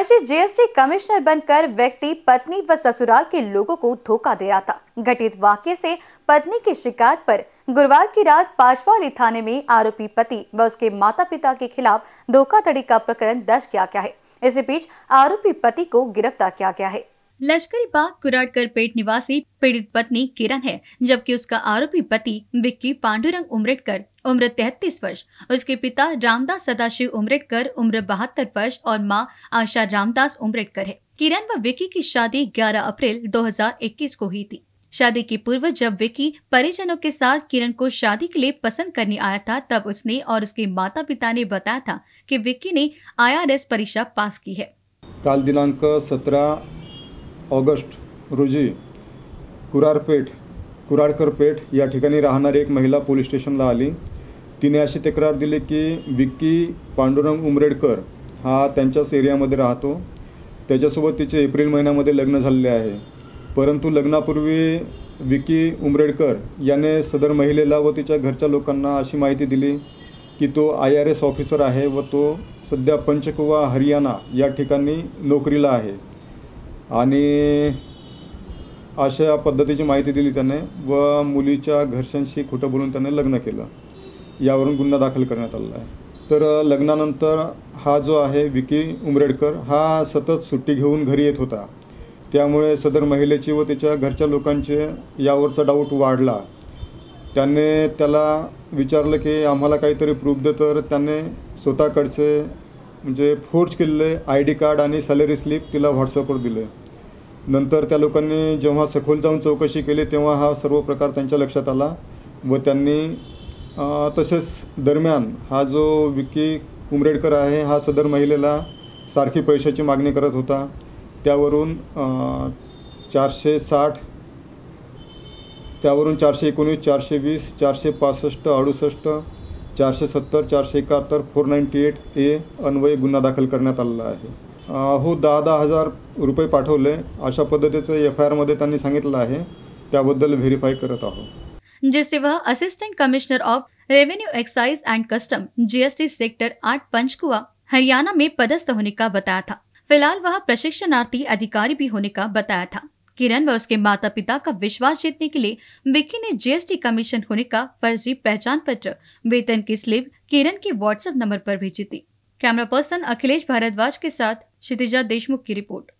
फर्जी GST commissioner बनकर व्यक्ति पत्नी व ससुराल के लोगों को धोखा दे रहा था घटित वाक्य से पत्नी की शिकायत पर गुरुवार की रात पांचवाली थाने में आरोपी पति व उसके माता पिता के खिलाफ धोखाधड़ी का प्रकरण दर्ज किया गया है इसी बीच आरोपी पति को गिरफ्तार किया गया है लश्करी बाग कुराटकर पेट निवासी पीड़ित पत्नी किरण है जबकि उसका आरोपी पति विक्की पांडुरंग उमरेटकर उम्र तैतीस वर्ष उसके पिता रामदास सदाशिव उमरेडकर उम्र बहत्तर वर्ष और माँ आशा रामदास उमरेडकर है किरण व विकी की शादी 11 अप्रैल 2021 को हुई थी शादी के पूर्व जब विकी परिजनों के साथ किरण को शादी के लिए पसंद करने आया था तब उसने और उसके माता पिता ने बताया था कि विकी ने आईआरएस परीक्षा पास की है काल दिनांक 17 अगस्त रोजी कुरारपेट कुराडकर पेठ या ठिकाणी राहणारी एक महिला पोलीस स्टेशनला आली तिने अशी तक्रार दिली की विक्की पांडुरंग उमरेडकर हा त्यांच्याच एरियामध्ये राहतो त्याच्यासोबत तिचे एप्रिल महिन्यामध्ये लग्न झालेले आहे परंतु लग्नापूर्वी विकी उमरेडकर याने सदर महिलेला व तिच्या घरच्या लोकांना अशी माहिती दिली की तो आय आर एस ऑफिसर आहे व तो सध्या पंचकुवा हरियाणा या ठिकाणी नोकरीला आहे आणि अशा पद्धतीची माहिती दिली त्याने व मुलीच्या घरच्यांशी खोटं बोलून त्याने लग्न केलं यावरून गुन्हा दाखल करण्यात आला आहे तर लग्नानंतर हा जो आहे विकी उमरेडकर हा सतत सुट्टी घेऊन घरी येत होता त्यामुळे सदर महिलेची व त्याच्या घरच्या लोकांचे यावरचा डाऊट वाढला त्याने त्याला विचारलं की आम्हाला काहीतरी प्रूफ दे तर त्याने स्वतःकडचे म्हणजे फोर्ज केलेले आय डी कार्ड आणि सॅलरी स्लिप तिला व्हॉट्सअपवर दिले नंतर त्या लोकांनी जेव्हा सखोल जाऊन चौकशी केली तेव्हा हा सर्व प्रकार त्यांच्या लक्षात आला व त्यांनी तसेच दरम्यान हा जो विकी उमरेडकर आहे हा सदर महिलेला सारखी पैशाची मागणी करत होता त्यावरून चारशे साठ त्यावरून चारशे एकोणीस चारशे वीस चारशे पासष्ट अडुसष्ट चारशे सत्तर चारशे एकाहत्तर फोर नाईन्टी एट ए अन्वये गुन्हा दाखल करण्यात आलेला आहे हो दा दा हजार रुपये पाठवले अशा पद्धतीचं एफ आय आरमध्ये त्यांनी सांगितलं आहे त्याबद्दल व्हेरीफाय करत आहोत जे Siva assistant commissioner of revenue excise and custom GST sector आठ पंचकुआ हरियाणा में पदस्थ होने का बताया था फिलहाल वह प्रशिक्षणार्थी अधिकारी भी होने का बताया था किरण व उसके माता पिता का विश्वास जीतने के लिए विक्की ने जीएसटी कमीशन होने का फर्जी पहचान पत्र वेतन की स्लिप किरण के व्हाट्सएप नंबर पर भेजी थी कैमरा पर्सन अखिलेश भारद्वाज के साथ क्षितिजा देशमुख की रिपोर्ट